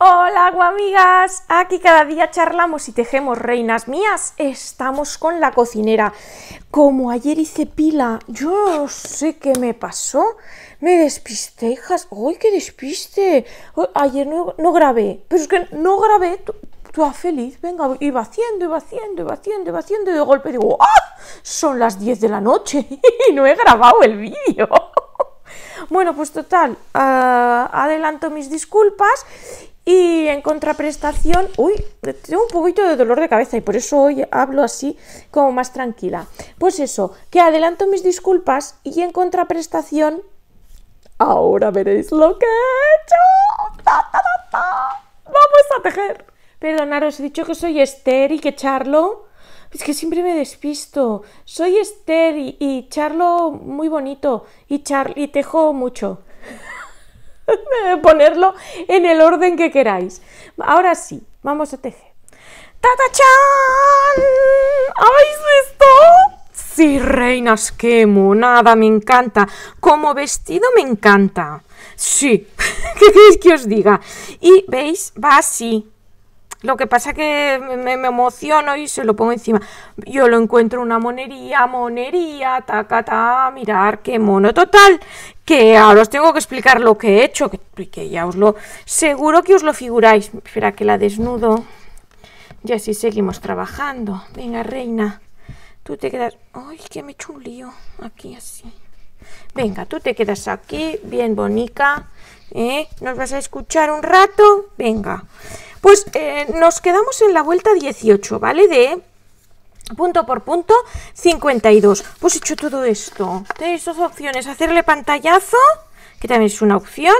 Hola, guamigas. Aquí cada día charlamos y tejemos reinas mías. Estamos con la cocinera. Como ayer hice pila, yo sé qué me pasó. Me despiste hijas. ¡Uy, qué despiste! ayer no, grabé. Pero es que no grabé. Tú, feliz, venga, iba haciendo, iba haciendo, iba haciendo, iba haciendo. Y de golpe digo, ¡ah! Son las 10 de la noche y no he grabado el vídeo. Bueno, pues total, ah, adelanto mis disculpas y en contraprestación, uy, tengo un poquito de dolor de cabeza y por eso hoy hablo así como más tranquila. Pues eso, que adelanto mis disculpas y en contraprestación, ahora veréis lo que he hecho. Vamos a tejer. Perdonaros, he dicho que soy Esther y que Charlo... Es que siempre me despisto. Soy Esther y, charlo muy bonito y, char y tejo mucho. ponerlo en el orden que queráis. Ahora sí, vamos a tejer. ¡Tata-chan! ¿Habéis visto? Sí, reinas, qué monada, me encanta. Como vestido me encanta. Sí, ¿qué queréis que os diga? Y veis, va así. Lo que pasa que me, emociono y se lo pongo encima. Yo lo encuentro una monería, monería, ta. mirar qué mono. Total, que ahora os tengo que explicar lo que he hecho, que, ya os lo... Seguro que os lo figuráis. Espera que la desnudo. Y así seguimos trabajando. Venga, reina. Tú te quedas... Ay, que me he hecho un lío. Aquí así. Venga, tú te quedas aquí, bien bonita, ¿Eh? ¿Nos vas a escuchar un rato? Venga. Pues eh, nos quedamos en la vuelta 18, ¿vale? De punto por punto 52 pues he hecho todo esto tenéis dos opciones hacerle pantallazo que también es una opción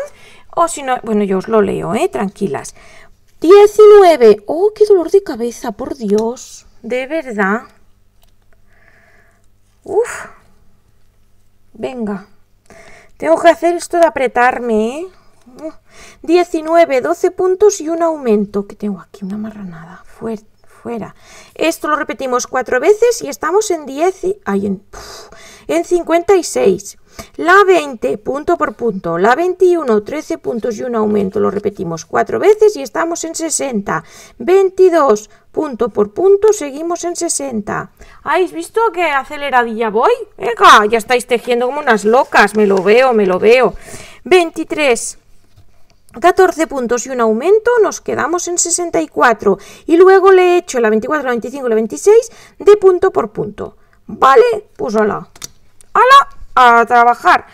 o si no bueno yo os lo leo eh tranquilas 19 oh qué dolor de cabeza por dios de verdad Uf. venga tengo que hacer esto de apretarme ¿eh? 19 12 puntos y un aumento que tengo aquí una marranada fuerte fuera. Esto lo repetimos cuatro veces y estamos en 10, y, en, 56. La 20, punto por punto. La 21, 13 puntos y un aumento. Lo repetimos cuatro veces y estamos en 60. 22, punto por punto, seguimos en 60. ¿Habéis visto que aceleradilla voy? Ya estáis tejiendo como unas locas. Me lo veo, me lo veo. 23, 14 puntos y un aumento, nos quedamos en 64. Y luego le he hecho la 24, la 25 la 26 de punto por punto. ¿Vale? Pues hola. Hola A trabajar.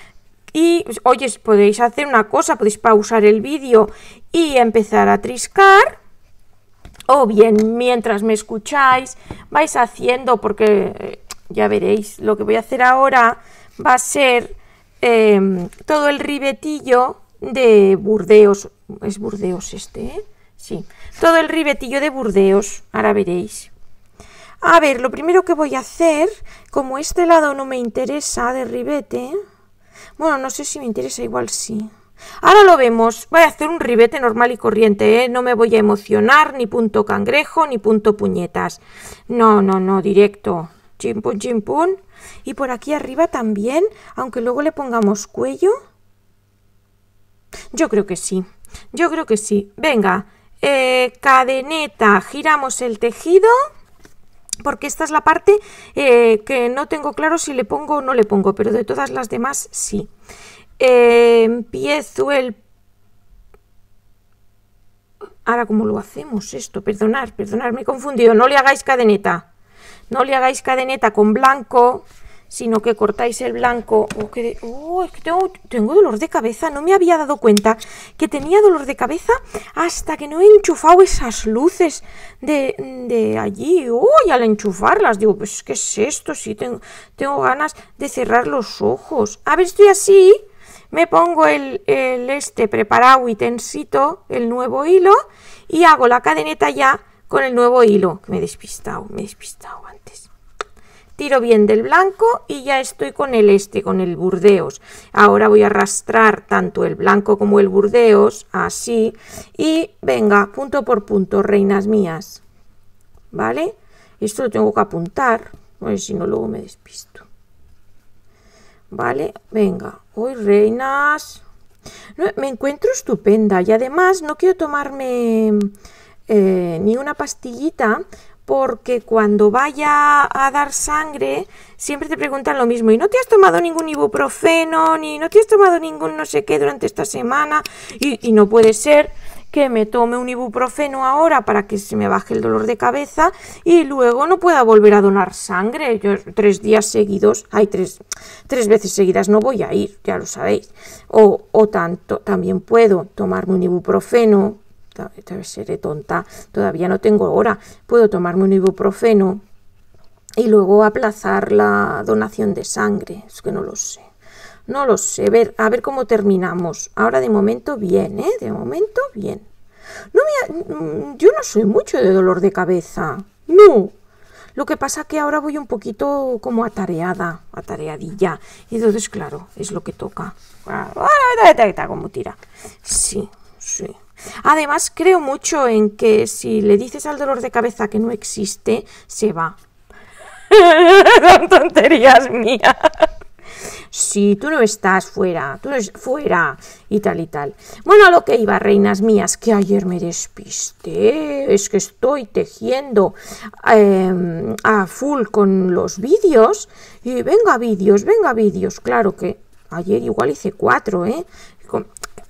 Y, pues, oye, podéis hacer una cosa, podéis pausar el vídeo y empezar a triscar. O bien, mientras me escucháis, vais haciendo, porque eh, ya veréis, lo que voy a hacer ahora va a ser em, todo el ribetillo de Burdeos. Es Burdeos este, ¿eh? Sí. Todo el ribetillo de Burdeos. Ahora veréis. A ver, lo primero que voy a hacer, como este lado no me interesa de ribete, bueno, no sé si me interesa, igual sí. Ahora lo vemos, voy a hacer un ribete normal y corriente, ¿eh? no me voy a emocionar, ni punto cangrejo, ni punto puñetas. No, no, no, directo. Chimpun, Y por aquí arriba también, aunque luego le pongamos cuello, yo creo que sí, yo creo que sí. Venga, eh, cadeneta, giramos el tejido porque esta es la parte eh, que no tengo claro si le pongo o no le pongo, pero de todas las demás sí. Eh, empiezo el... Ahora, ¿cómo lo hacemos esto? Perdonar, perdonad, me he confundido. No le hagáis cadeneta. No le hagáis cadeneta con blanco sino que cortáis el blanco. o oh, que oh, es que tengo, dolor de cabeza. No me había dado cuenta que tenía dolor de cabeza hasta que no he enchufado esas luces de, allí. y al enchufarlas, digo, pues, ¿qué es esto? Sí, tengo, tengo ganas de cerrar los ojos. A ver, estoy así. Me pongo el, este preparado y tensito, el nuevo hilo, y hago la cadeneta ya con el nuevo hilo. Me he despistado, me he despistado antes tiro bien del blanco y ya estoy con el este, con el burdeos. Ahora voy a arrastrar tanto el blanco como el burdeos, así, y venga, punto por punto, reinas mías, ¿vale? Esto lo tengo que apuntar, pues si no luego me despisto. ¿Vale? Venga, hoy reinas... me encuentro estupenda y además no quiero tomarme... Eh, ni una pastillita porque cuando vaya a dar sangre siempre te preguntan lo mismo y no te has tomado ningún ibuprofeno ni no te has tomado ningún no sé qué durante esta semana y, no puede ser que me tome un ibuprofeno ahora para que se me baje el dolor de cabeza y luego no pueda volver a donar sangre. Yo tres días seguidos, hay tres, tres veces seguidas no voy a ir, ya lo sabéis. O, o tanto, también puedo tomarme un ibuprofeno seré tonta, todavía no tengo hora, puedo tomarme un ibuprofeno y luego aplazar la donación de sangre, es que no lo sé. No lo sé, a ver, cómo terminamos. Ahora de momento bien, De momento bien. No me yo no soy mucho de dolor de cabeza. No. Lo que pasa que ahora voy un poquito como atareada, atareadilla. Y entonces, claro, es lo que toca. Como tira. Sí, sí. Además, creo mucho en que si le dices al dolor de cabeza que no existe, se va. Son tonterías mías. Sí, tú no estás fuera, tú no estás fuera y tal y tal. Bueno, a lo que iba, reinas mías, que ayer me despisté, es que estoy tejiendo em, a full con los vídeos y venga vídeos, venga vídeos, claro que ayer igual hice cuatro, ¿eh?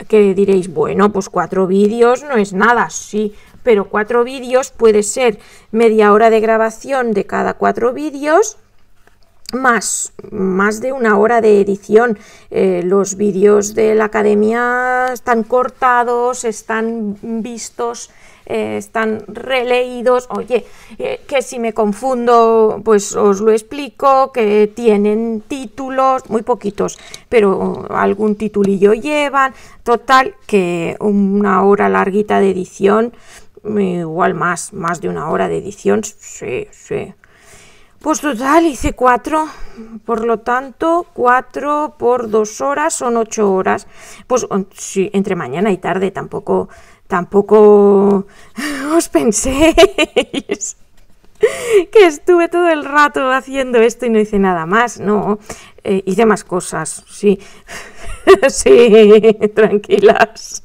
que diréis, bueno, pues cuatro vídeos no es nada, sí, pero cuatro vídeos puede ser media hora de grabación de cada cuatro vídeos más, más de una hora de edición. Eh, los vídeos de la academia están cortados, están vistos eh, están releídos, oye, eh, que si me confundo, pues os lo explico, que tienen títulos, muy poquitos, pero algún titulillo llevan, total, que una hora larguita de edición, igual más, más de una hora de edición, sí, sí. Pues total, hice cuatro, por lo tanto, cuatro por dos horas son ocho horas. Pues sí, entre mañana y tarde tampoco tampoco os penséis que estuve todo el rato haciendo esto y no hice nada más, no, eh, hice más cosas, sí, sí, tranquilas.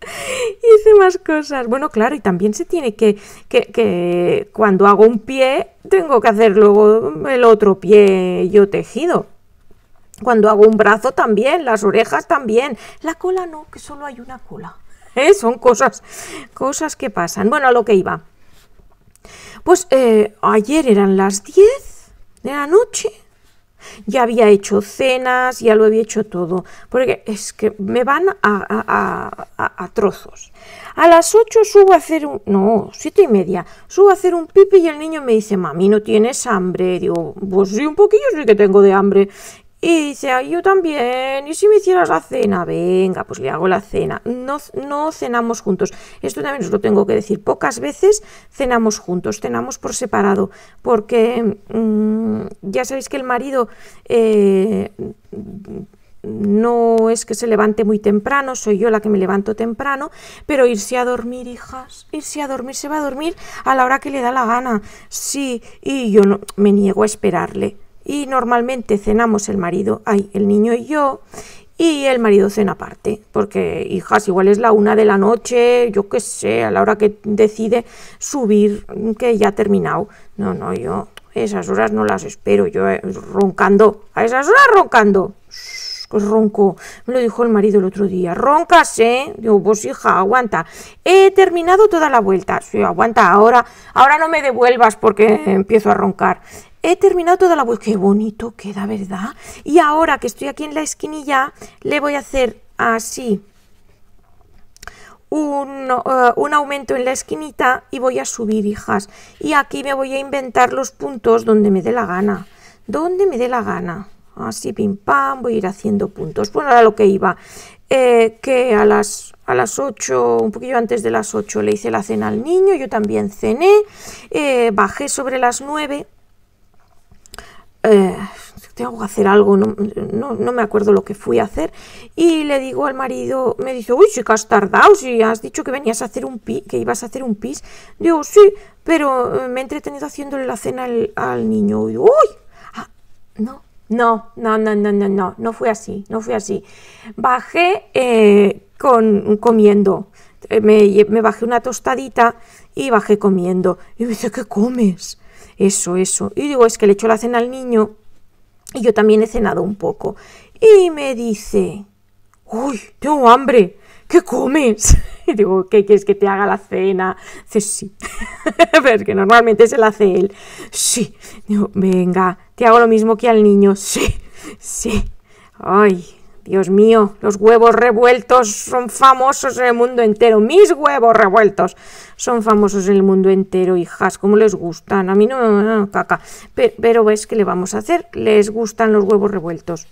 Hice más cosas. Bueno, claro, y también se tiene que, que cuando hago un pie, tengo que hacer luego el otro pie yo tejido. Cuando hago un brazo también, las orejas también. La cola no, que solo hay una cola. ¿Eh? Son cosas, cosas que pasan. Bueno, a lo que iba. Pues eh, ayer eran las 10 de la noche. Ya había hecho cenas, ya lo había hecho todo. Porque es que me van a, a, trozos. A las 8 subo a hacer un... No, siete y media. Subo a hacer un pipi y el niño me dice, mami, ¿no tienes hambre? Digo, pues sí, un poquillo sí que tengo de hambre. Y dice, ay, yo también. ¿Y si me hicieras la cena? Venga, pues le hago la cena. No, no cenamos juntos. Esto también os lo tengo que decir. Pocas veces cenamos juntos, cenamos por separado. Porque mm, ya sabéis que el marido eh, no es que se levante muy temprano, soy yo la que me levanto temprano, pero irse a dormir, hijas, irse a dormir, se va a dormir a la hora que le da la gana. Sí, y yo no, me niego a esperarle y normalmente cenamos el marido, ay, el niño y yo, y el marido cena aparte, porque hijas, igual es la una de la noche, yo qué sé, a la hora que decide subir, que ya ha terminado. No, no, yo esas horas no las espero, yo eh, roncando, a esas horas roncando. pues ronco, me lo dijo el marido el otro día, roncas, ¿eh? Digo, pues hija, aguanta. He terminado toda la vuelta, sí, aguanta, ahora, ahora no me devuelvas porque eh, empiezo a roncar. He terminado toda la vuelta. Qué bonito queda, ¿verdad? Y ahora que estoy aquí en la esquinilla, le voy a hacer así eh, un, aumento en la esquinita y voy a subir, hijas. Y aquí me voy a inventar los puntos donde me dé la gana. Donde me dé la gana. Así, pim, pam, voy a ir haciendo puntos. Bueno, era lo que iba. Eh, que a las, a las 8, un poquillo antes de las 8, le hice la cena al niño, yo también cené, eh, bajé sobre las 9 eh, tengo que hacer algo, no, me acuerdo lo que fui a hacer. Y le digo al marido, me dice, uy, si que has tardado, si has dicho que venías a hacer un pis, que ibas a hacer un pis. Digo, sí, pero eh, me he entretenido haciéndole la cena al, niño. Y uy, ah, no, no, no, no, no, no, no, no fue así, no fue así. Bajé eh, con, comiendo. Me, me bajé una tostadita y bajé comiendo. Y me dice, ¿qué comes? Eso, eso. Y digo, es que le echo la cena al niño y yo también he cenado un poco. Y me dice, uy, tengo hambre, ¿qué comes? Y digo, ¿qué quieres que te haga la cena? Dice, sí. Pero es que normalmente se la hace él. Sí. Digo, venga, te hago lo mismo que al niño. Sí, sí. Ay, Dios mío, los huevos revueltos son famosos en el mundo entero. Mis huevos revueltos son famosos en el mundo entero, hijas. ¿Cómo les gustan? A mí no, no, caca. Pero, ves que le vamos a hacer. Les gustan los huevos revueltos.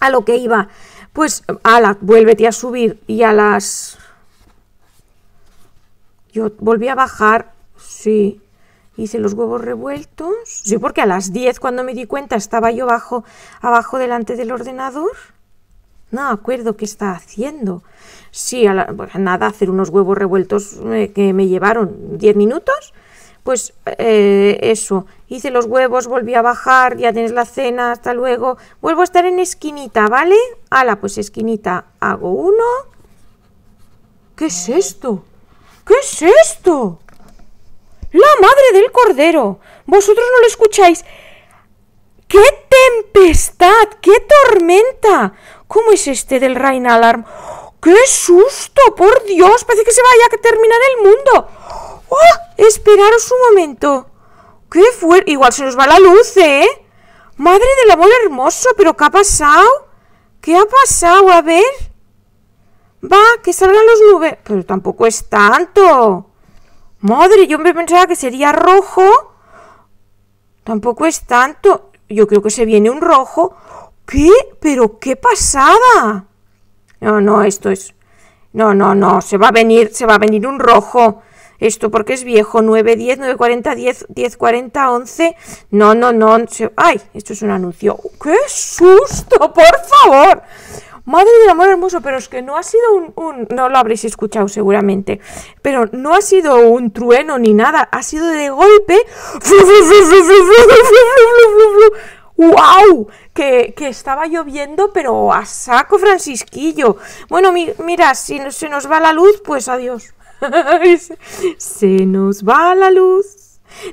A lo que iba. Pues, ala, vuélvete a subir. Y a las... Yo volví a bajar. Sí, hice los huevos revueltos. Sí, porque a las 10 cuando me di cuenta estaba yo bajo, abajo delante del ordenador. No acuerdo qué está haciendo. Sí, a nada, hacer unos huevos revueltos eh, que me llevaron 10 minutos. Pues eh, eso, hice los huevos, volví a bajar, ya tienes la cena, hasta luego. Vuelvo a estar en esquinita, ¿vale? Ala, pues esquinita, hago uno. ¿Qué es esto? ¿Qué es esto? La madre del cordero. Vosotros no lo escucháis. ¡Qué tempestad! ¡Qué tormenta! ¿Cómo es este del Rain Alarm? ¡Qué susto! ¡Por Dios! Parece que se vaya a terminar el mundo. ¡Oh! Esperaros un momento. ¡Qué fuerte! Igual se nos va la luz, ¿eh? Madre del amor hermoso, pero ¿qué ha pasado? ¿Qué ha pasado? A ver. Va, que salgan los nubes. Pero tampoco es tanto. Madre, yo me pensaba que sería rojo. Tampoco es tanto yo creo que se viene un rojo. ¿Qué? ¿Pero qué pasada? No, no, esto es... No, no, no, se va a venir, se va a venir un rojo. Esto porque es viejo, 9, 10, 9, 40, 10, 10, 40, 11. No, no, no. ¡Ay! Esto es un anuncio. ¡Qué susto! ¡Por favor! Madre del amor hermoso, pero es que no ha sido un, No lo habréis escuchado seguramente. Pero no ha sido un trueno ni nada. Ha sido de golpe. ¡Wow! Que, que, estaba lloviendo, pero a saco Francisquillo. Bueno, mira, si se nos va la luz, pues adiós. se nos va la luz.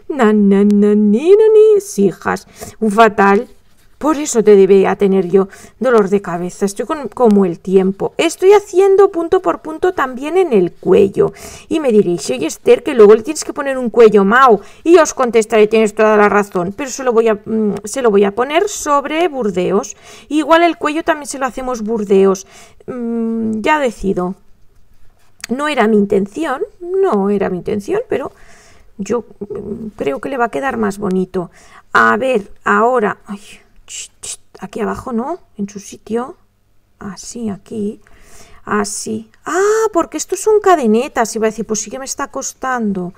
Nan nan ni, no, hijas. Un fatal. Por eso te a tener yo dolor de cabeza. Estoy con, como el tiempo. Estoy haciendo punto por punto también en el cuello. Y me diréis, oye Esther, que luego le tienes que poner un cuello Mao. Y os contestaré, tienes toda la razón. Pero se lo voy a, mm, se lo voy a poner sobre burdeos. Igual el cuello también se lo hacemos burdeos. Mm, ya decido. No era mi intención, no era mi intención, pero yo mm, creo que le va a quedar más bonito. A ver, ahora aquí abajo, ¿no? En su sitio. Así, aquí. Así. Ah, porque estos son cadenetas. Iba a decir, pues sí que me está costando.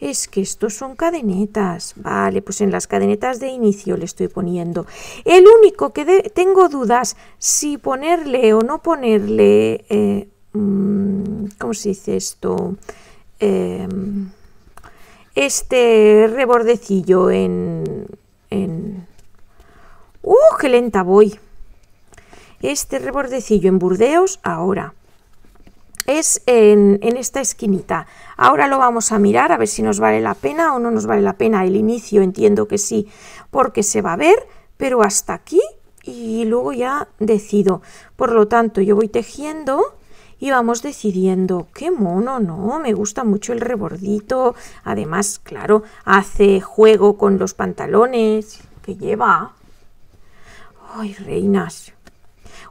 Es que estos son cadenetas. Vale, pues en las cadenetas de inicio le estoy poniendo. El único que tengo dudas si ponerle o no ponerle... Eh, mm, ¿Cómo se dice esto? Em, este rebordecillo en ¡Uh, qué lenta voy! Este rebordecillo en Burdeos ahora. Es en, esta esquinita. Ahora lo vamos a mirar a ver si nos vale la pena o no nos vale la pena. El inicio entiendo que sí, porque se va a ver, pero hasta aquí y luego ya decido. Por lo tanto, yo voy tejiendo y vamos decidiendo. ¡Qué mono, no! Me gusta mucho el rebordito. Además, claro, hace juego con los pantalones que lleva. Ay, reinas.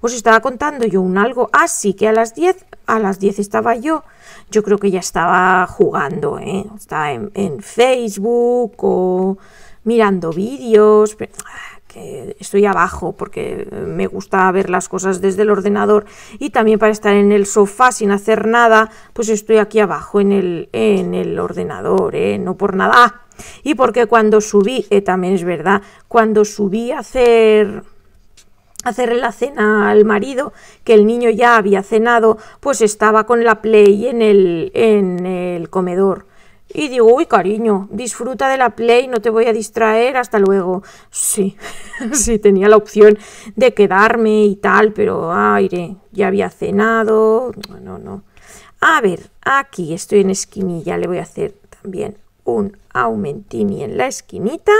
Os estaba contando yo un algo. Así ah, que a las 10, a las 10 estaba yo. Yo creo que ya estaba jugando, ¿eh? Estaba en, Facebook o mirando vídeos. Ah, estoy abajo porque me gusta ver las cosas desde el ordenador y también para estar en el sofá sin hacer nada, pues estoy aquí abajo en el, en el ordenador, ¿eh? No por nada. Ah, y porque cuando subí, eh, también es verdad, cuando subí a hacer hacerle la cena al marido, que el niño ya había cenado, pues estaba con la Play en el, en el comedor. Y digo, uy, cariño, disfruta de la Play, no te voy a distraer, hasta luego. Sí, sí, tenía la opción de quedarme y tal, pero aire, ya había cenado. No, no, no. A ver, aquí estoy en esquinilla, le voy a hacer también un Aumentini en la esquinita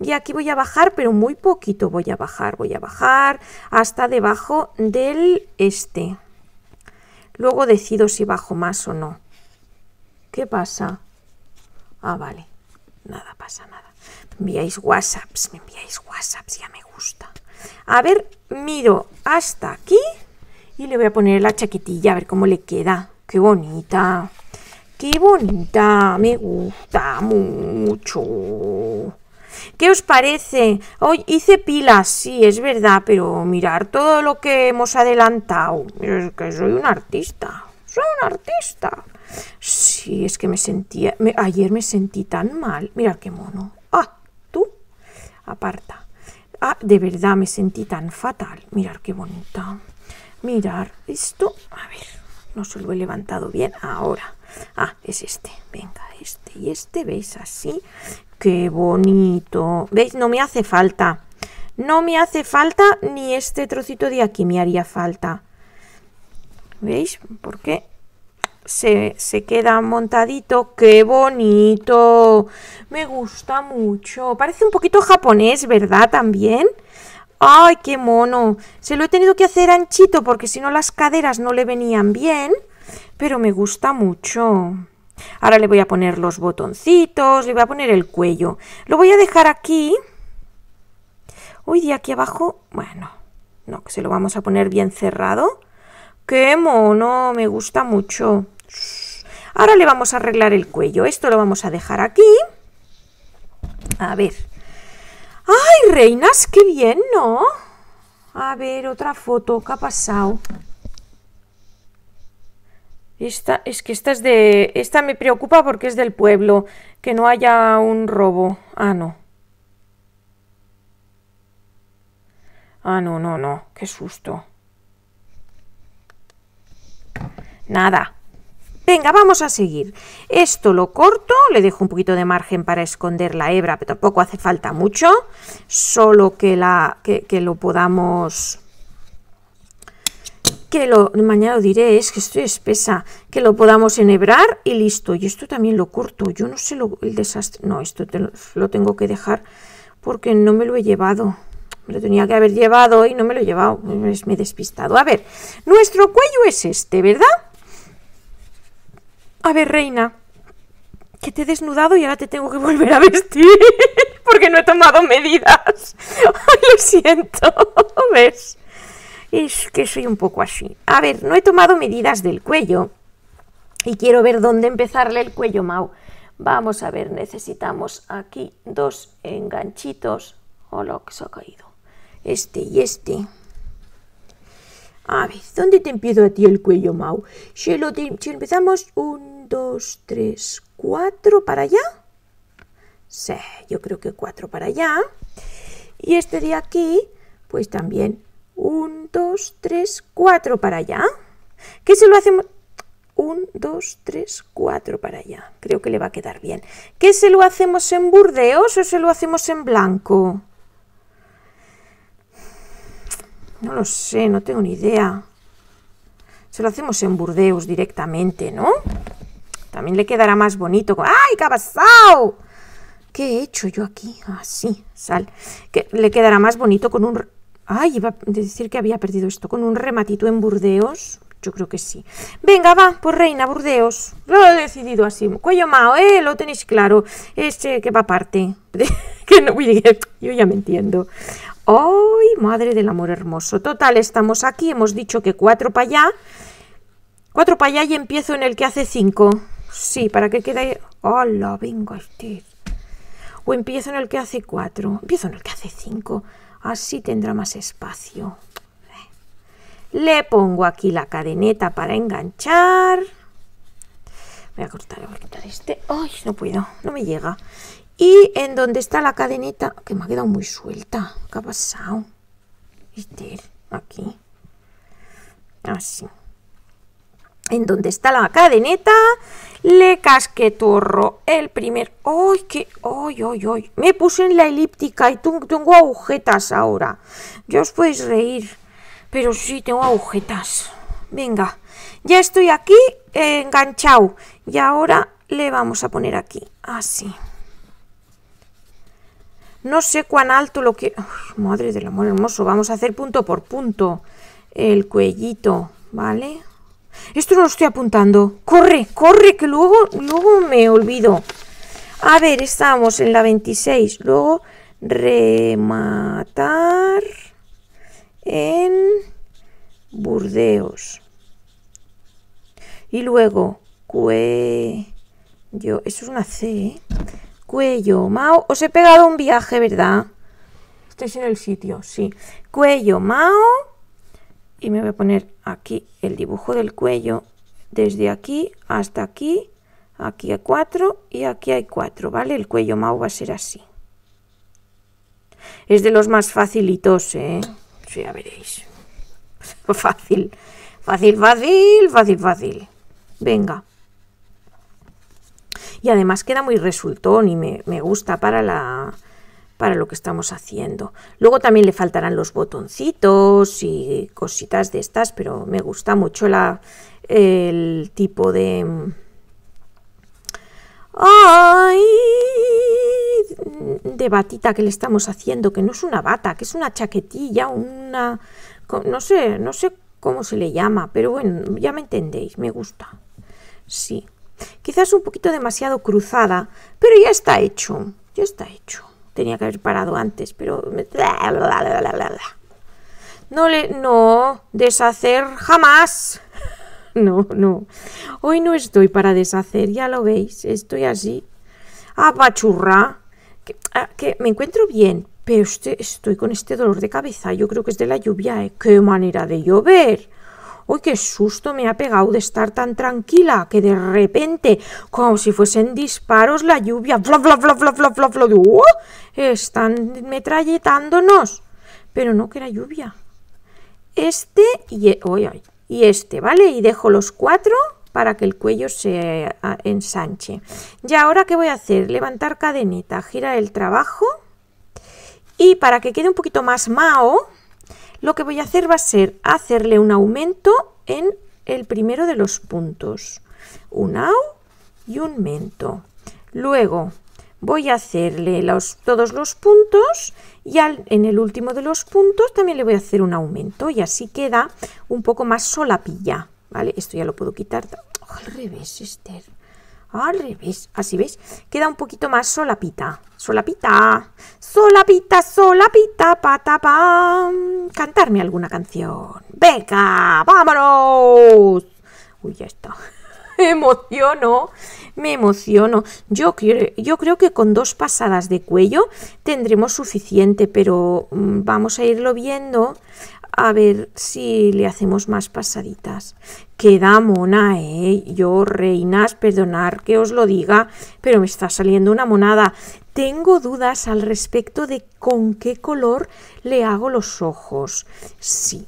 y aquí voy a bajar, pero muy poquito voy a bajar, voy a bajar hasta debajo del este. Luego decido si bajo más o no. ¿Qué pasa? Ah, vale, nada pasa, nada. Me enviáis whatsapps, me enviáis whatsapps, ya me gusta. A ver, miro hasta aquí y le voy a poner la chaquetilla a ver cómo le queda. ¡Qué bonita! Qué bonita, me gusta mucho. ¿Qué os parece? Hoy hice pilas, sí, es verdad, pero mirar todo lo que hemos adelantado. Es que soy un artista. Soy un artista. Sí, es que me sentía. ayer me sentí tan mal. Mirad qué mono. Ah, tú. Aparta. Ah, de verdad me sentí tan fatal. Mirar qué bonita. Mirar esto. A ver, no se lo he levantado bien ahora. Ah, es este. Venga, este y este. ¿Veis así? ¡Qué bonito! ¿Veis? No me hace falta. No me hace falta ni este trocito de aquí me haría falta. ¿Veis? Porque se, se queda montadito. ¡Qué bonito! Me gusta mucho. Parece un poquito japonés, ¿verdad? También. ¡Ay, qué mono! Se lo he tenido que hacer anchito porque si no las caderas no le venían bien pero me gusta mucho. Ahora le voy a poner los botoncitos, le voy a poner el cuello. Lo voy a dejar aquí. Uy, de aquí abajo, bueno, no, que se lo vamos a poner bien cerrado. ¡Qué mono! Me gusta mucho. Ahora le vamos a arreglar el cuello. Esto lo vamos a dejar aquí. A ver. ¡Ay, reinas! ¡Qué bien, ¿no? A ver, otra foto. ¿Qué ha pasado? Esta, es que esta es de... Esta me preocupa porque es del pueblo. Que no haya un robo. Ah, no. Ah, no, no, no. Qué susto. Nada. Venga, vamos a seguir. Esto lo corto, le dejo un poquito de margen para esconder la hebra, pero tampoco hace falta mucho. Solo que, la, que lo podamos que lo, mañana lo diré, es que estoy espesa, que lo podamos enhebrar y listo. Y esto también lo corto, yo no sé lo, el desastre, no, esto lo, tengo que dejar porque no me lo he llevado. lo tenía que haber llevado y no me lo he llevado, me he despistado. A ver, nuestro cuello es este, ¿verdad? A ver, reina, que te he desnudado y ahora te tengo que volver a vestir porque no he tomado medidas. lo siento, ¿ves? Es que soy un poco así. A ver, no he tomado medidas del cuello y quiero ver dónde empezarle el cuello Mau. Vamos a ver, necesitamos aquí dos enganchitos. Hola, que se ha caído. Este y este. A ver, ¿dónde te empiezo a ti el cuello Mau? Si, lo empezamos un, dos, tres, cuatro para allá. Sí, yo creo que cuatro para allá. Y este de aquí, pues también un dos tres cuatro para allá. ¿Qué se lo hacemos? un dos tres cuatro para allá. Creo que le va a quedar bien. ¿Qué se lo hacemos en burdeos o se lo hacemos en blanco? No lo sé, no tengo ni idea. Se lo hacemos en burdeos directamente, ¿no? También le quedará más bonito. ¡Ay, qué ¿Qué he hecho yo aquí? Así, ah, sal. Que le quedará más bonito con un Ay, iba a decir que había perdido esto con un rematito en Burdeos. Yo creo que sí. Venga, va, por pues reina, Burdeos. Lo he decidido así. Cuello mao, ¿eh? Lo tenéis claro. Este que va aparte. que no, yo ya me entiendo. ¡Ay, madre del amor hermoso! Total, estamos aquí. Hemos dicho que cuatro para allá. Cuatro para allá y empiezo en el que hace cinco. Sí, para que quede... ¡Hola, a este! O empiezo en el que hace cuatro. Empiezo en el que hace cinco. Así tendrá más espacio. Le pongo aquí la cadeneta para enganchar. Voy a cortar, este. Ay, no puedo, no me llega. Y en donde está la cadeneta, que me ha quedado muy suelta. ¿Qué ha pasado? Este, aquí. Así en donde está la cadeneta, le casqueturro el primer... ¡Ay, que... ¡Ay, ay, ay! Me puse en la elíptica y tengo agujetas ahora. Ya os podéis reír, pero sí, tengo agujetas. Venga, ya estoy aquí eh, enganchado y ahora le vamos a poner aquí, así. No sé cuán alto lo que... madre del amor hermoso, vamos a hacer punto por punto el cuellito, ¿vale? Esto no lo estoy apuntando. Corre, corre, que luego, luego me olvido. A ver, estamos en la 26. Luego rematar en Burdeos. Y luego cuello. Esto es una C, ¿eh? Cuello, Mao. Os he pegado un viaje, ¿verdad? Estáis en el sitio, sí. Cuello, Mao y me voy a poner aquí el dibujo del cuello desde aquí hasta aquí aquí hay cuatro y aquí hay cuatro vale el cuello mau va a ser así es de los más facilitos ¿eh? sí, ya veréis fácil fácil fácil fácil fácil venga y además queda muy resultón y me gusta para la para lo que estamos haciendo. Luego también le faltarán los botoncitos y cositas de estas, pero me gusta mucho la, el tipo de... De batita que le estamos haciendo, que no es una bata, que es una chaquetilla, una... No sé, no sé cómo se le llama, pero bueno, ya me entendéis, me gusta. Sí, quizás un poquito demasiado cruzada, pero ya está hecho, ya está hecho. Tenía que haber parado antes, pero... No le... No, deshacer jamás. No, no. Hoy no estoy para deshacer, ya lo veis. Estoy así. Apachurra. Que, ah, que me encuentro bien, pero este, estoy con este dolor de cabeza. Yo creo que es de la lluvia, ¿eh? ¡Qué manera de llover! uy, qué susto me ha pegado de estar tan tranquila, que de repente, como si fuesen disparos, la lluvia, bla, bla, fla, bla, fla! fla bla, uh, oh, están metralletándonos. Pero no que era lluvia. Este y, e, y este, ¿vale? Y dejo los cuatro para que el cuello se ensanche. Y ahora, ¿qué voy a hacer? Levantar cadeneta, girar el trabajo. Y para que quede un poquito más mao, lo que voy a hacer va a ser hacerle un aumento en el primero de los puntos. Un au y un mento. Luego voy a hacerle los, todos los puntos y en el último de los puntos también le voy a hacer un aumento y así queda un poco más solapilla. ¿Vale? Esto ya lo puedo quitar. al revés, Esther. Al revés, así veis, queda un poquito más solapita. Solapita, solapita, solapita, patapam. Cantarme alguna canción. Venga, vámonos. Uy, ya está. Me emociono, me emociono. Yo, creo, yo creo que con dos pasadas de cuello tendremos suficiente, pero mm, vamos a irlo viendo a ver si le hacemos más pasaditas. Queda mona, ¿eh? Yo, reinas, perdonar que os lo diga, pero me está saliendo una monada. Tengo dudas al respecto de con qué color le hago los ojos. Sí,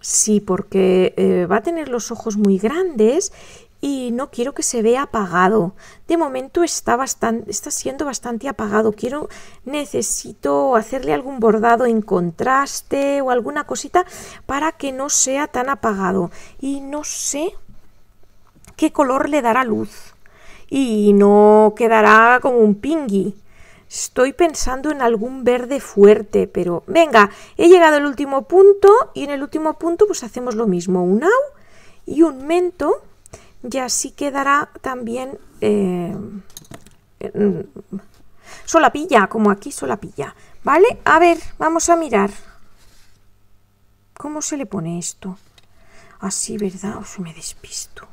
sí, porque eh, va a tener los ojos muy grandes y no quiero que se vea apagado. De momento está, bastante, está siendo bastante apagado. Quiero, necesito hacerle algún bordado en contraste o alguna cosita para que no sea tan apagado. Y no sé qué color le dará luz. Y no quedará como un pingui. Estoy pensando en algún verde fuerte, pero venga, he llegado al último punto y en el último punto pues hacemos lo mismo, un au y un mento y así quedará también eh, mm, solapilla, como aquí solapilla, ¿vale? A ver, vamos a mirar cómo se le pone esto. Así, ¿verdad? O se me despisto.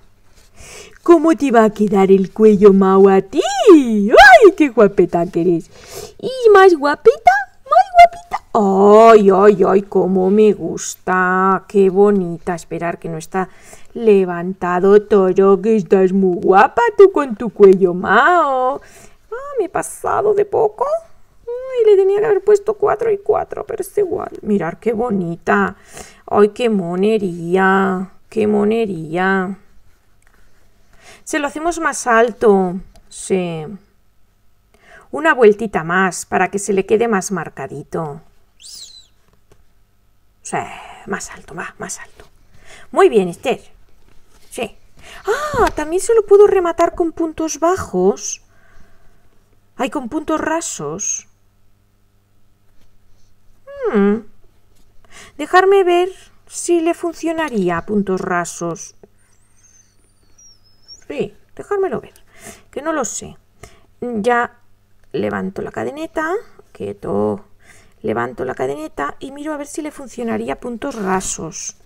¿Cómo te va a quedar el cuello, Mau, a ti? ¡Ay, qué guapeta que Y más guapita. ¡Ay, ay, ay! ¡Cómo me gusta! ¡Qué bonita! Esperar que no está levantado todo, que estás muy guapa tú con tu cuello mao. Ah, me he pasado de poco. Y le tenía que haber puesto 4 y 4, pero es igual. Mirar qué bonita. Ay, qué monería. Qué monería. Se lo hacemos más alto. Sí. Una vueltita más para que se le quede más marcadito sea, más alto, más, más alto. Muy bien, Esther. Sí. Ah, también se lo puedo rematar con puntos bajos. Hay con puntos rasos. Hmm. Dejarme ver si le funcionaría a puntos rasos. Sí, dejármelo ver. Que no lo sé. Ya levanto la cadeneta. Quieto. Levanto la cadeneta y miro a ver si le funcionaría puntos rasos.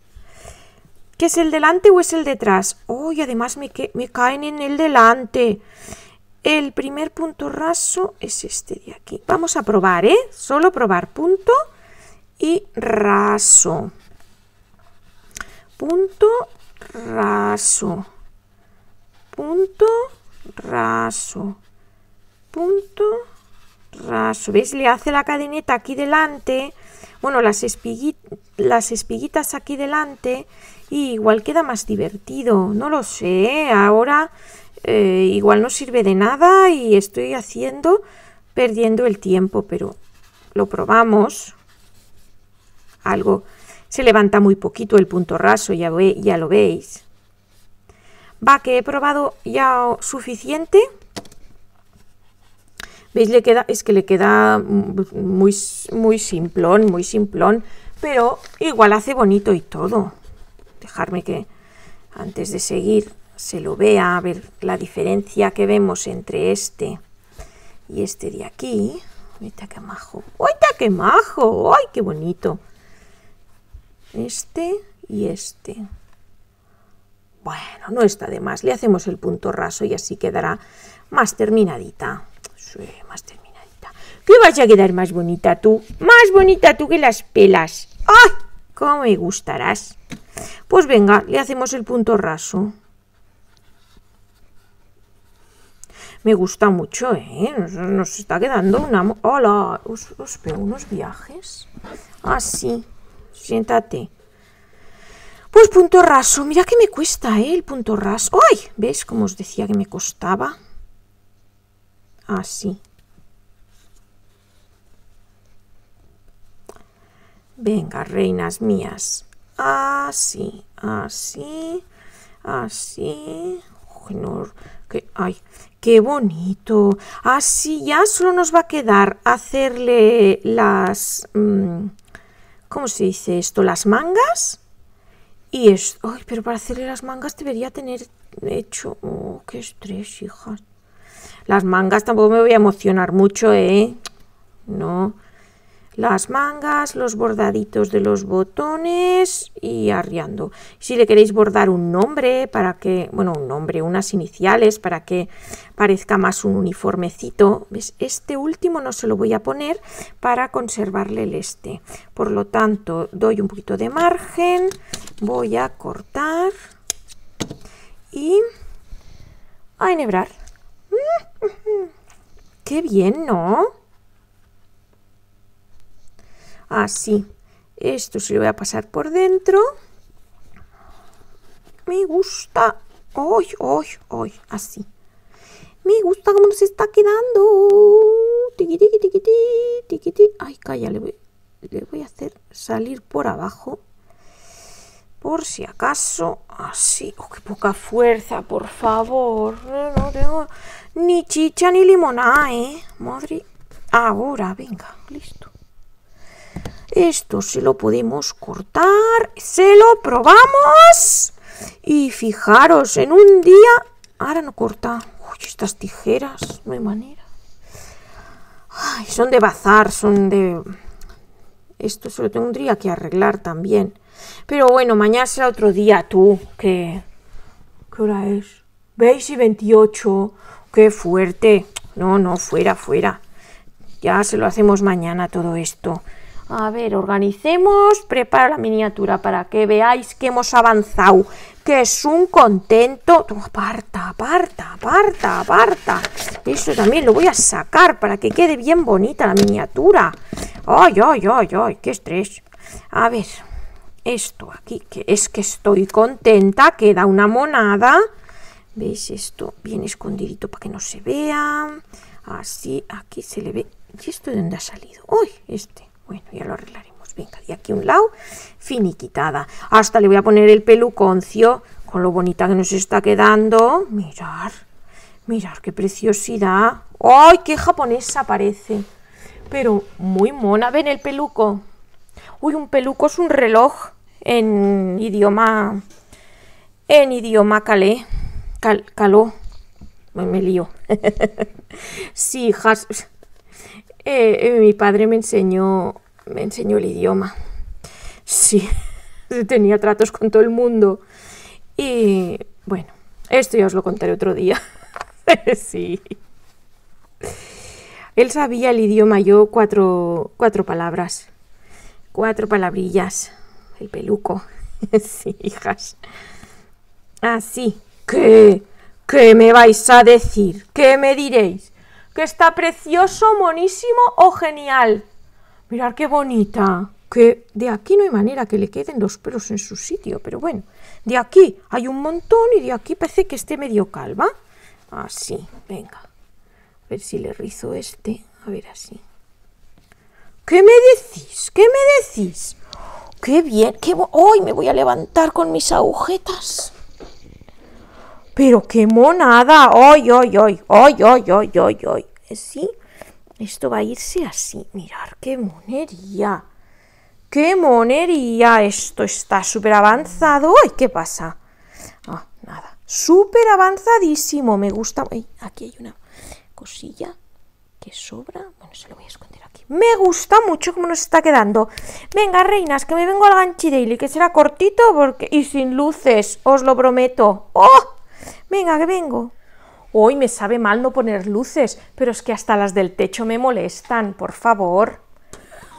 ¿Qué es el delante o es el detrás? ¡Oh! además me, me caen en el delante. El primer punto raso es este de aquí. Vamos a probar, ¿eh? Solo probar punto y raso. Punto raso. Punto raso. Punto ¿veis? Le hace la cadeneta aquí delante, bueno, las, espiguitas, las aquí delante y igual queda más divertido, no lo sé, ¿eh? ahora eh, igual no sirve de nada y estoy haciendo, perdiendo el tiempo, pero lo probamos, algo, se levanta muy poquito el punto raso, ya, ya lo veis. Va, que he probado ya suficiente. ¿Veis? Le queda, es que le queda muy, muy simplón, muy simplón, pero igual hace bonito y todo. Dejarme que antes de seguir se lo vea, a ver la diferencia que vemos entre este y este de aquí. que qué majo! qué majo! ¡Ay, qué bonito! Este y este. Bueno, no está de más. Le hacemos el punto raso y así quedará más terminadita más terminadita. que vas a quedar más bonita tú? Más bonita tú que las pelas. ¡Ay! ¿Cómo me gustarás? Pues venga, le hacemos el punto raso. Me gusta mucho, ¿eh? Nos, está quedando una... ¡Hola! ¿Os, unos viajes? así, ah, Siéntate. Pues punto raso. Mira que me cuesta, ¿eh? El punto raso. ¡Ay! ¿veis cómo os decía que me costaba? así. Ah, Venga, reinas mías. Así, ah, así, ah, así. que, ay, qué bonito. Así ya solo nos va a quedar hacerle las... Mm, ¿Cómo se dice esto? Las mangas. Y es... Ay, pero para hacerle las mangas debería tener hecho... Oh, qué estrés, hijas. Las mangas tampoco me voy a emocionar mucho, ¿eh? No. Las mangas, los bordaditos de los botones y arriando. Si le queréis bordar un nombre para que, bueno, un nombre, unas iniciales para que parezca más un uniformecito. ¿Ves? Este último no se lo voy a poner para conservarle el este. Por lo tanto, doy un poquito de margen, voy a cortar y a enhebrar. Qué bien, ¿no? Así. Ah, Esto se lo voy a pasar por dentro. Me gusta. hoy, hoy, hoy, Así. Me gusta cómo se está quedando. Tiqui, tiqui, tiqui, Ay, calla, le le voy a hacer salir por abajo si acaso, así. Oh, qué poca fuerza, por favor. No tengo ni chicha ni limonada, ah, ¿eh? Madre. Ahora, venga, listo. Esto se lo podemos cortar. Se lo probamos. Y fijaros, en un día... Ahora no corta. Uy, estas tijeras, no hay manera. Ay, son de bazar, son de... Esto se lo tendría que arreglar también. Pero bueno, mañana será otro día tú, que... ¿Qué hora es? ¿Veis? y 28. Qué fuerte. No, no, fuera, fuera. Ya se lo hacemos mañana todo esto. A ver, organicemos, Prepara la miniatura para que veáis que hemos avanzado, que es un contento. aparta, aparta, aparta, aparta. Eso también lo voy a sacar para que quede bien bonita la miniatura. ¡Ay, ay, ay, ay! ¡Qué estrés! A ver, esto aquí, que es que estoy contenta, queda una monada. ¿Veis esto? Bien escondidito para que no se vea. Así, aquí se le ve. ¿Y esto de dónde ha salido? ¡Uy! Este. Bueno, ya lo arreglaremos. Venga, y aquí un lado, finiquitada. Hasta le voy a poner el peluconcio con lo bonita que nos está quedando. Mirar, mirar qué preciosidad. ¡Ay, qué japonesa parece! Pero muy mona. ¿Ven el peluco? Uy, un peluco es un reloj en idioma en idioma calé, caló, me, lío. sí, has, eh, eh, mi padre me enseñó, me enseñó el idioma. Sí, tenía tratos con todo el mundo. Y bueno, esto ya os lo contaré otro día. sí. Él sabía el idioma, yo cuatro, cuatro palabras, cuatro palabrillas el peluco. sí, hijas. Así. Ah, ¿Qué? ¿Qué me vais a decir? ¿Qué me diréis? ¿Que está precioso, monísimo o genial? Mirad qué bonita. Que de aquí no hay manera que le queden los pelos en su sitio, pero bueno, de aquí hay un montón y de aquí parece que esté medio calva. Así, ah, venga. A ver si le rizo este. A ver así. ¿Qué me decís? ¿Qué me decís? qué bien, qué hoy me voy a levantar con mis agujetas. Pero qué monada, hoy, hoy, hoy, hoy, hoy, hoy, hoy, hoy. Eh, ¿Sí? Esto va a irse así, mirar, qué monería. ¡Qué monería! Esto está súper avanzado. ¡Ay, qué pasa! Ah, nada. Súper avanzadísimo. Me gusta. aquí hay una cosilla que sobra. Bueno, se lo voy a esconder. Me gusta mucho cómo nos está quedando. Venga, reinas, que me vengo al ganchi daily, que será cortito porque... y sin luces, os lo prometo. ¡Oh! Venga, que vengo. Hoy me sabe mal no poner luces, pero es que hasta las del techo me molestan, por favor.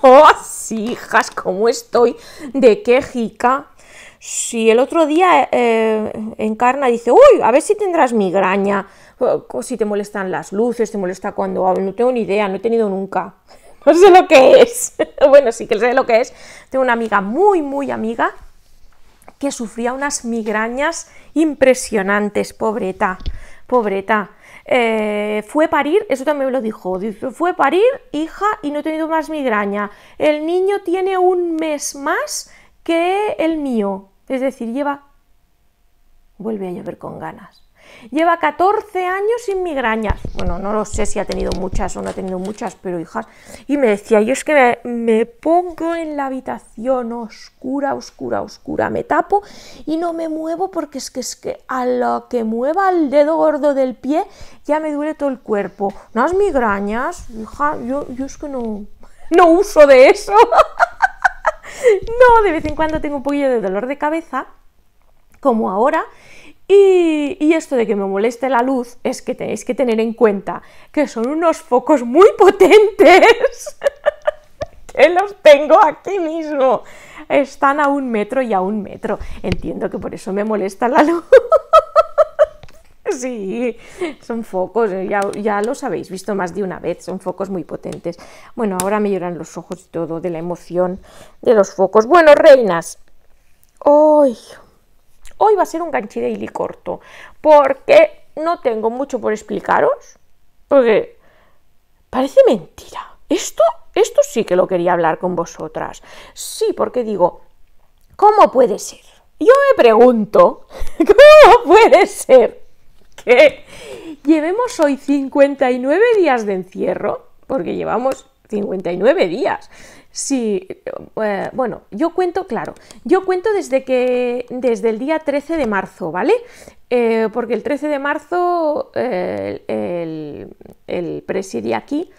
¡Oh, sí, hijas! ¿Cómo estoy? ¿De qué jica? Si el otro día eh, Encarna dice, uy, a ver si tendrás migraña, oh, si te molestan las luces, te molesta cuando hablo, no tengo ni idea, no he tenido nunca. no sé lo que es. bueno, sí que sé lo que es. Tengo una amiga muy, muy amiga que sufría unas migrañas impresionantes, pobreta, pobreta. Eh, fue parir, eso también me lo dijo, fue parir, hija, y no he tenido más migraña. El niño tiene un mes más que el mío, es decir, lleva, vuelve a llover con ganas. Lleva 14 años sin migrañas. Bueno, no lo sé si ha tenido muchas o no ha tenido muchas, pero hijas. Y me decía, yo es que me, pongo en la habitación oscura, oscura, oscura, me tapo y no me muevo porque es que es que a lo que mueva el dedo gordo del pie ya me duele todo el cuerpo. ¿No es migrañas, hija, yo, es que no, no uso de eso. no, de vez en cuando tengo un poquillo de dolor de cabeza, como ahora, y, esto de que me moleste la luz es que tenéis que tener en cuenta que son unos focos muy potentes que los tengo aquí mismo. Están a un metro y a un metro. Entiendo que por eso me molesta la luz. Sí, son focos, eh, ya, los habéis visto más de una vez, son focos muy potentes. Bueno, ahora me lloran los ojos y todo de la emoción de los focos. Bueno, reinas. ¡Ay! Hoy va a ser un ganchi daily corto, porque no tengo mucho por explicaros, porque parece mentira. Esto, esto sí que lo quería hablar con vosotras. Sí, porque digo, ¿cómo puede ser? Yo me pregunto, ¿cómo puede ser que llevemos hoy 59 días de encierro? Porque llevamos 59 días. Sí, eh, eh, bueno, yo cuento, claro, yo cuento desde que, desde el día 13 de marzo, ¿vale? Eh, porque el 13 de marzo el, presidio aquí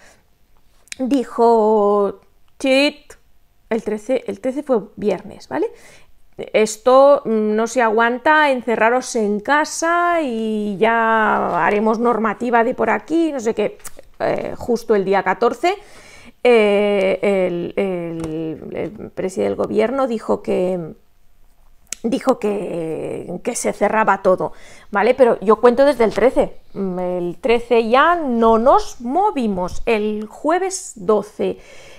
dijo, chit, el 13, el 13 fue viernes, ¿vale? esto mm, no se aguanta, encerraros en casa y ya haremos normativa de por aquí, no sé qué, justo el día 14 eh, el, presidente del gobierno dijo que dijo que, que, se cerraba todo, ¿vale? Pero yo cuento desde el 13. Mm, el 13 ya no nos movimos. El jueves 12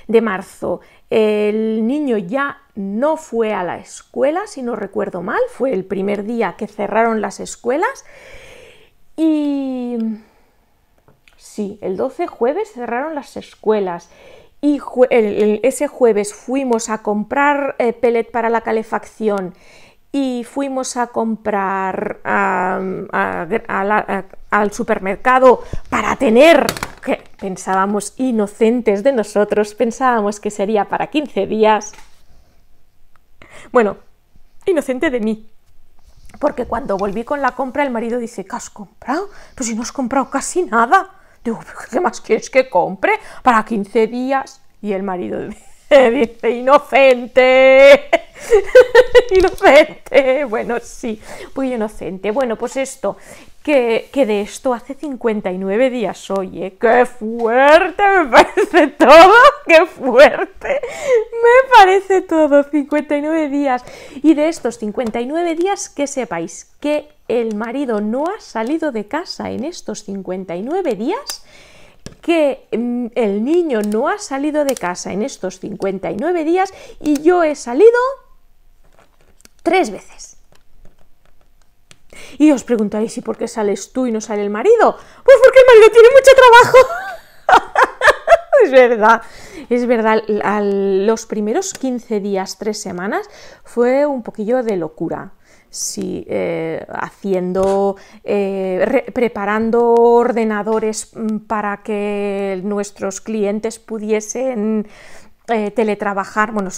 de marzo el niño ya no fue a la escuela, si no recuerdo mal, fue el primer día que cerraron las escuelas y sí, el 12 jueves cerraron las escuelas y ese jueves fuimos a comprar eh, pellet para la calefacción y fuimos a comprar al supermercado para tener, que pensábamos inocentes de nosotros, pensábamos que sería para 15 días. Bueno, inocente de mí, porque cuando volví con la compra el marido dice, ¿qué has comprado? Pues si no has comprado casi nada. Digo, ¿qué más quieres que compre para 15 días? Y el marido dice, inocente, inocente, bueno, sí, muy inocente. Bueno, pues esto, que, de esto hace 59 días oye, ¡Qué fuerte me parece todo! ¡Qué fuerte me parece todo! 59 días. Y de estos 59 días, que sepáis que el marido no ha salido de casa en estos 59 días, que mm, el niño no ha salido de casa en estos 59 días y yo he salido tres veces. Y os preguntaréis, ¿y por qué sales tú y no sale el marido? Pues porque el marido tiene mucho trabajo. es verdad, es verdad. los primeros 15 días, 3 semanas, fue un poquillo de locura. Sí, eh, haciendo, eh, preparando ordenadores mm, para que nuestros clientes pudiesen eh, teletrabajar, bueno,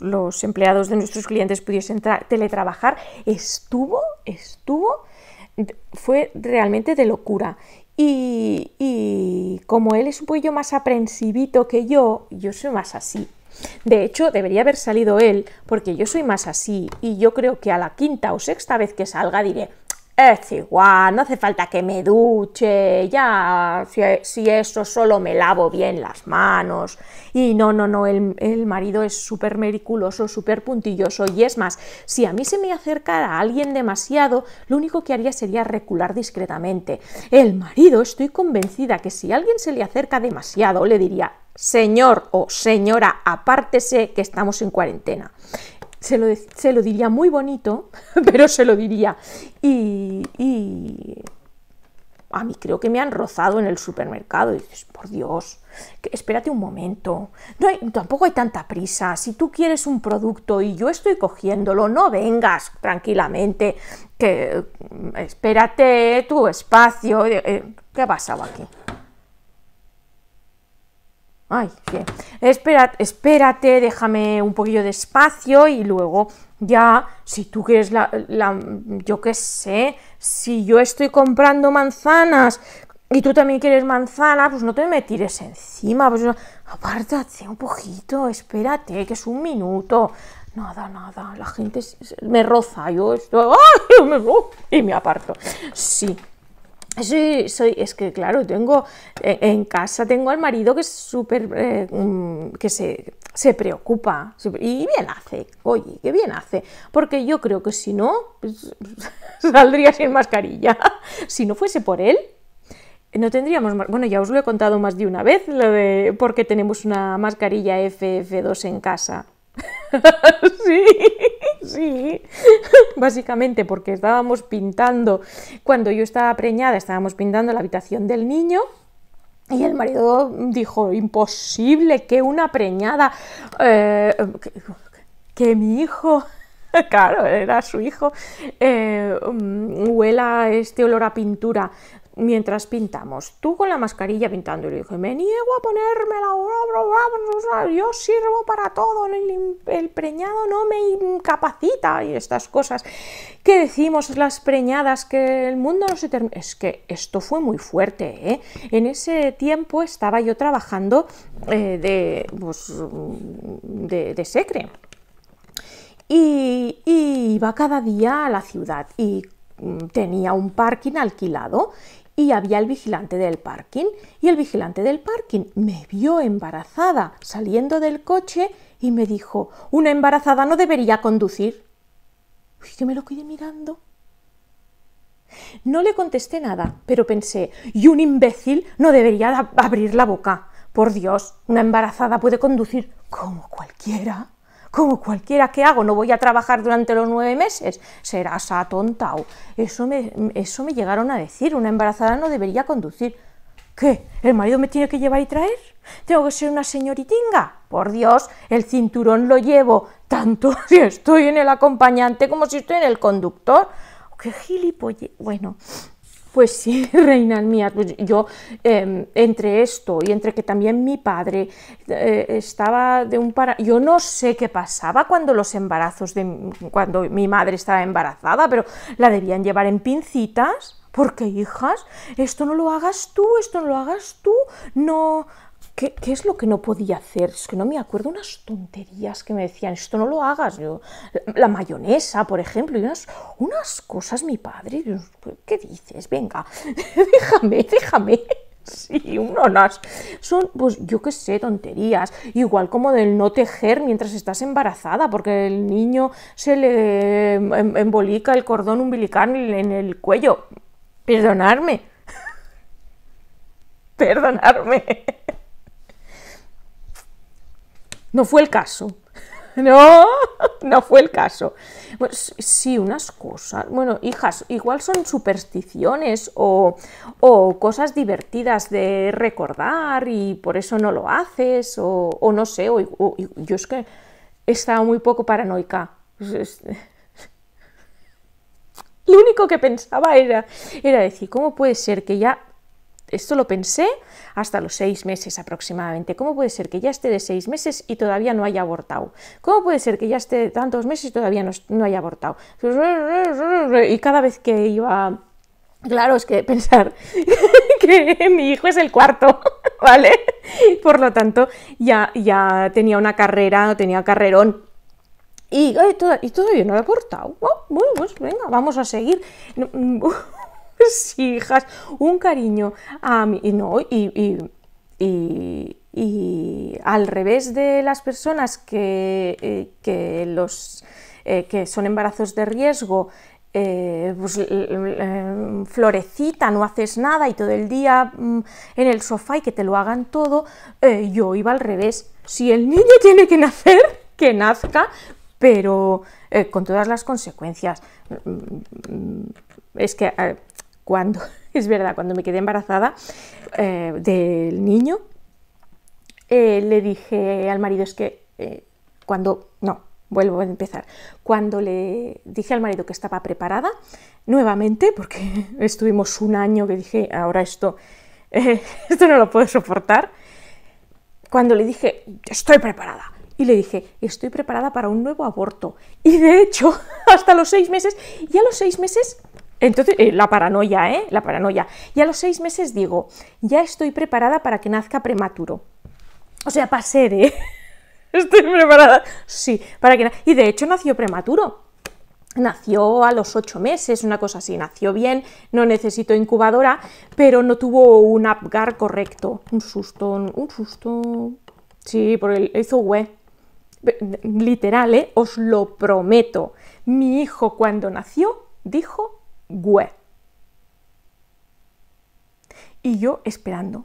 los empleados de nuestros clientes pudiesen teletrabajar, estuvo, estuvo, fue realmente de locura. Y, y, como él es un poquillo más aprensivito que yo, yo soy más así. De hecho, debería haber salido él, porque yo soy más así, y yo creo que a la quinta o sexta vez que salga diré, es igual, no hace falta que me duche, ya, e, si, eso solo me lavo bien las manos. Y no, no, no, el, marido es súper mericuloso, súper puntilloso. Y es más, si a mí se me acercara alguien demasiado, lo único que haría sería recular discretamente. El marido, estoy convencida que si alguien se le acerca demasiado, le diría, señor o señora, apártese que estamos en cuarentena se lo, diría muy bonito, pero se lo diría. Y, y, a mí creo que me han rozado en el supermercado. Y dices, por Dios, que, espérate un momento. No hay, tampoco hay tanta prisa. Si tú quieres un producto y yo estoy cogiéndolo, no vengas tranquilamente. Que mm, espérate tu espacio. Eh, eh, ¿Qué ha pasado aquí? Ay, qué! Espera, espérate, déjame un poquillo de espacio y luego ya, si tú quieres la, yo qué sé, si yo estoy comprando manzanas y tú también quieres manzana, pues no te me tires encima, pues apártate un poquito, espérate, que es un minuto. Nada, nada, la gente me roza, yo estoy, ¡ay! Me, y me aparto. Sí, soy, es que claro, tengo eh, en casa tengo al marido que es súper, eh, mm, que se, se preocupa y bien hace, oye, que bien hace, porque yo creo que si no, pues, saldría sin mascarilla. Si no fuese por él, no tendríamos, bueno, ya os lo he contado más de una vez, lo de por qué tenemos una mascarilla FF2 en casa. sí, sí, básicamente porque estábamos pintando, cuando yo estaba preñada, estábamos pintando la habitación del niño. Y el marido dijo, imposible que una preñada, eh, que, mi hijo claro, era su hijo, eh, mm, huela este olor a pintura mientras pintamos. Tú con la mascarilla pintando. Y le dije, me niego a ponérmela, yo sirvo para todo, el, preñado no me incapacita y estas cosas que decimos las preñadas, que el mundo no se termina. Es que esto fue muy fuerte. ¿eh? En ese tiempo estaba yo trabajando eh, de, pues, de, secre. y iba cada día a la ciudad y mm, tenía un parking alquilado y había el vigilante del parking y el vigilante del parking me vio embarazada saliendo del coche y me dijo, una embarazada no debería conducir. Yo yo me lo quedé mirando. No le contesté nada, pero pensé, y un imbécil no debería abrir la boca. Por Dios, una embarazada puede conducir como cualquiera como cualquiera que hago, no voy a trabajar durante los nueve meses, serás atontado. Eso me, eso me llegaron a decir, una embarazada no debería conducir. ¿Qué? ¿El marido me tiene que llevar y traer? ¿Tengo que ser una señoritinga? Por Dios, el cinturón lo llevo, tanto si estoy en el acompañante como si estoy en el conductor. ¡Qué gilipolle! Bueno, pues sí, reinas mías, pues yo em, entre esto y entre que también mi padre eh, estaba de un para... Yo no sé qué pasaba cuando los embarazos de... cuando mi madre estaba embarazada, pero la debían llevar en pincitas. Porque, hijas, esto no lo hagas tú, esto no lo hagas tú, no, ¿Qué, es lo que no podía hacer? Es que no me acuerdo unas tonterías que me decían, esto no lo hagas. Yo, la, mayonesa, por ejemplo, y unas, unas cosas, mi padre, ¿qué dices? Venga, déjame, déjame. Sí, unas. Son, pues yo qué sé, tonterías. Igual como del no tejer mientras estás embarazada, porque el niño se le em, em, embolica el cordón umbilical en el cuello. Perdonarme. Perdonarme. No fue el caso. No, no fue el caso. Pues sí, unas cosas. Bueno, hijas, igual son supersticiones o, o, cosas divertidas de recordar y por eso no lo haces o, o no sé, o, yo es que estaba muy poco paranoica. Lo único que pensaba era, era decir, ¿cómo puede ser que ya esto lo pensé hasta los seis meses aproximadamente. ¿Cómo puede ser que ya esté de seis meses y todavía no haya abortado? ¿Cómo puede ser que ya esté de tantos meses y todavía no, haya abortado? Y cada vez que iba... Claro, es que pensar que mi hijo es el cuarto, ¿vale? Por lo tanto, ya, ya tenía una carrera, tenía carrerón y, y, todavía no ha abortado. Oh, bueno, pues venga, vamos a seguir hijas, un cariño a mí, y no, y, y, al revés de las personas que, eh, los, eh, que son embarazos de riesgo, eh, pues, em, florecita, no haces nada y todo el día mm, en el sofá y que te lo hagan todo, yo iba al revés. Si el niño tiene que nacer, que nazca, pero con todas las consecuencias. Mm, mm, es que cuando, es verdad, cuando me quedé embarazada eh, del niño, eh, le dije al marido, es que eh, cuando, no, vuelvo a empezar, cuando le dije al marido que estaba preparada, nuevamente, porque estuvimos un año que dije, ahora esto, esto no lo puedo soportar, cuando le dije, estoy preparada, y le dije, estoy preparada para un nuevo aborto. Y de hecho, hasta los seis meses, y a los seis meses entonces, eh, la paranoia, ¿eh? La paranoia. Y a los seis meses digo, ya estoy preparada para que nazca prematuro. O sea, pasé de. ¿eh? Estoy preparada. Sí, para que... Y de hecho nació prematuro. Nació a los ocho meses, una cosa así. Nació bien, no necesito incubadora, pero no tuvo un apgar correcto. Un susto, un susto. Sí, por el... hizo hue... literal, ¿eh? os lo prometo. Mi hijo cuando nació dijo y yo esperando.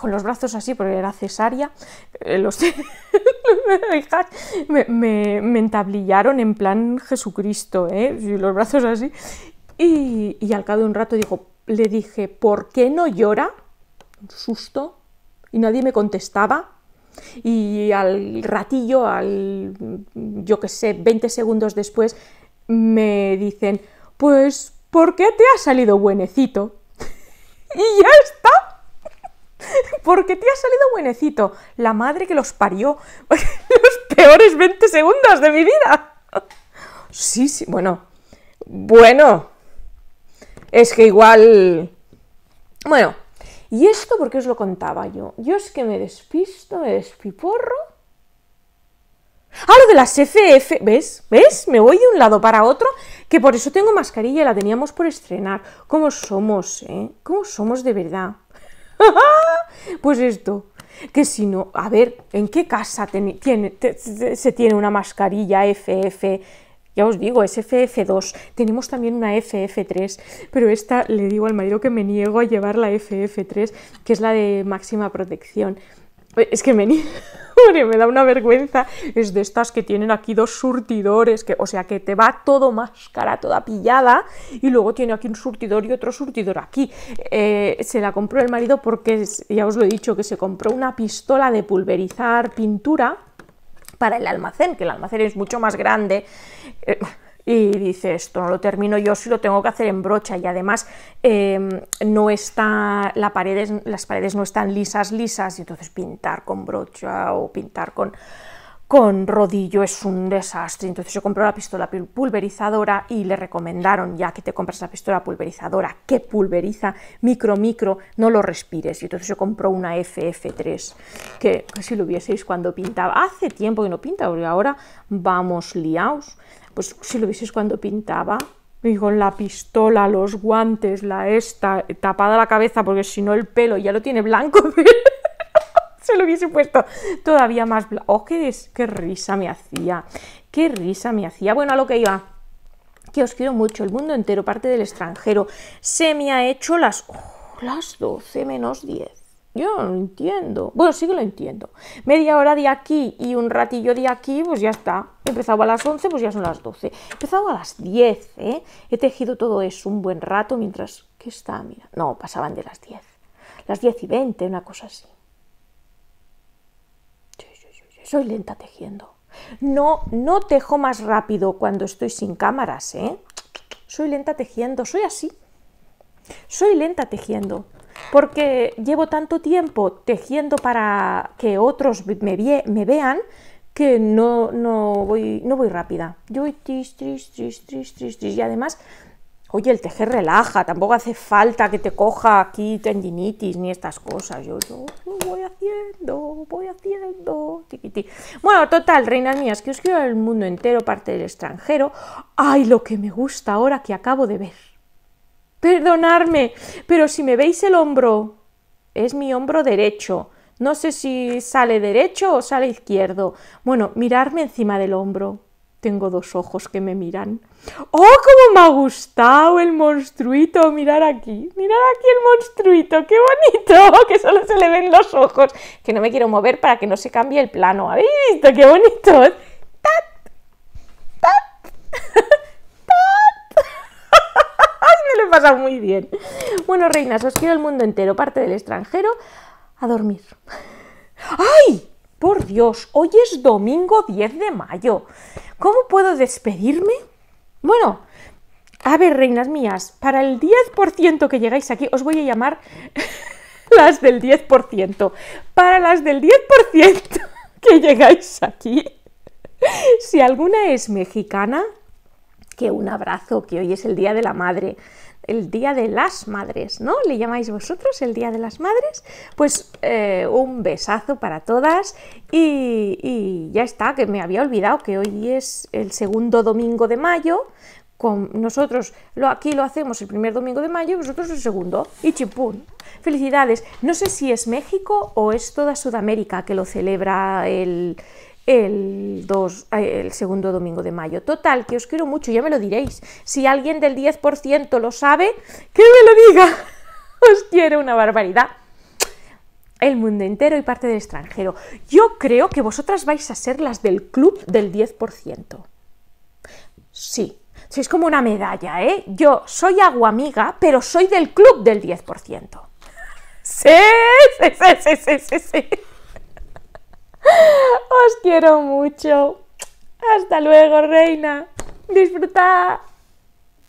Con los brazos así, porque era cesárea, eh, los me, me, entablillaron en plan Jesucristo, ¿eh? los brazos así. Y, al cabo de un rato le dije, ¿por qué no llora? Un susto. Y nadie me contestaba. Y al ratillo, al yo que sé, 20 segundos después, me dicen, pues, ¿por qué te ha salido buenecito? y ya está. Porque te ha salido buenecito. La madre que los parió. los peores 20 segundos de mi vida. sí, sí, bueno. Bueno. Es que igual... Bueno. ¿Y esto porque os lo contaba yo? Yo es que me despisto, me despiporro Ah, lo de las FF, ¿ves? ¿Ves? Me voy de un lado para otro, que por eso tengo mascarilla, la teníamos por estrenar. ¿Cómo somos, eh? ¿Cómo somos de verdad? pues esto, que si no, a ver, ¿en qué casa tiene, se tiene una mascarilla FF? Ya os digo, es FF2, tenemos también una FF3, pero esta le digo al marido que me niego a llevar la FF3, que es la de máxima protección. Es que me, me da una vergüenza. Es de estas que tienen aquí dos surtidores, que, o sea, que te va todo máscara, toda pillada, y luego tiene aquí un surtidor y otro surtidor aquí. Eh, se la compró el marido porque, ya os lo he dicho, que se compró una pistola de pulverizar pintura para el almacén, que el almacén es mucho más grande. Eh, y dice esto no lo termino yo si lo tengo que hacer en brocha y además em, no está las paredes no están lisas lisas y entonces pintar con brocha o pintar con con rodillo es un desastre. Entonces yo compré la pistola pulverizadora y le recomendaron, ya que te compras la pistola pulverizadora que pulveriza micro micro, no lo respires. Y entonces yo compré una FF3, que si lo hubieseis cuando pintaba, hace tiempo que no pinta, y ahora vamos liaos. Pues si lo vieses cuando pintaba, y con la pistola, los guantes, la esta, tapada la cabeza, porque si no el pelo ya lo tiene blanco. se lo hubiese puesto todavía más blanco. ¡Oh, qué, risa me hacía! ¡Qué risa me hacía! Bueno, a lo que iba que os quiero mucho, el mundo entero, parte del extranjero. Se me ha hecho las, oh, las 12 menos 10. Yo no lo entiendo. Bueno, sí que lo entiendo. Media hora de aquí y un ratillo de aquí, pues ya está. empezado a las 11, pues ya son las 12. empezado a las 10, ¿eh? He tejido todo eso un buen rato mientras... ¿Qué está? Mira. No, pasaban de las 10. Las 10 y 20, una cosa así. Soy lenta tejiendo. No, no tejo más rápido cuando estoy sin cámaras, ¿eh? Soy lenta tejiendo, soy así. Soy lenta tejiendo porque llevo tanto tiempo tejiendo para que otros me, vean que no, no, voy, no voy rápida. Yo voy tris, tris, tris, tris, tris, Y además, oye, el tejer relaja, tampoco hace falta que te coja aquí tendinitis ni estas cosas. Yo, lo voy haciendo, voy haciendo. Bueno, total, reinas mías, que os quiero el mundo entero, parte del extranjero. ¡Ay, lo que me gusta ahora que acabo de ver! Perdonadme, pero si me veis el hombro, es mi hombro derecho. No sé si sale derecho o sale izquierdo. Bueno, mirarme encima del hombro. Tengo dos ojos que me miran. ¡Oh, cómo me ha gustado el monstruito! Mirar aquí, mirar aquí el monstruito, qué bonito, que solo se le ven los ojos. Que no me quiero mover para que no se cambie el plano. ¿Habéis visto qué bonito? pasado muy bien. Bueno, reinas, os quiero el mundo entero, parte del extranjero, a dormir. ¡Ay! Por Dios, hoy es domingo 10 de mayo. ¿Cómo puedo despedirme? Bueno, a ver, reinas mías, para el 10% que llegáis aquí, os voy a llamar las del 10%. Para las del 10% que llegáis aquí, si alguna es mexicana, que un abrazo, que hoy es el Día de la Madre el Día de las Madres, ¿no? ¿Le llamáis vosotros el Día de las Madres? Pues eh, un besazo para todas y, ya está, que me había olvidado que hoy es el segundo domingo de mayo. Con nosotros lo, aquí lo hacemos el primer domingo de mayo y vosotros el segundo. Y chipún. Felicidades. No sé si es México o es toda Sudamérica que lo celebra el, el, dos, el segundo domingo de mayo. Total, que os quiero mucho, ya me lo diréis. Si alguien del 10% lo sabe, que me lo diga. Os quiero una barbaridad. El mundo entero y parte del extranjero. Yo creo que vosotras vais a ser las del club del 10%. Sí, sois como una medalla, ¿eh? Yo soy aguamiga, pero soy del club del 10%. sí, sí, sí, sí, sí. sí. Os quiero mucho. Hasta luego, reina. Disfruta.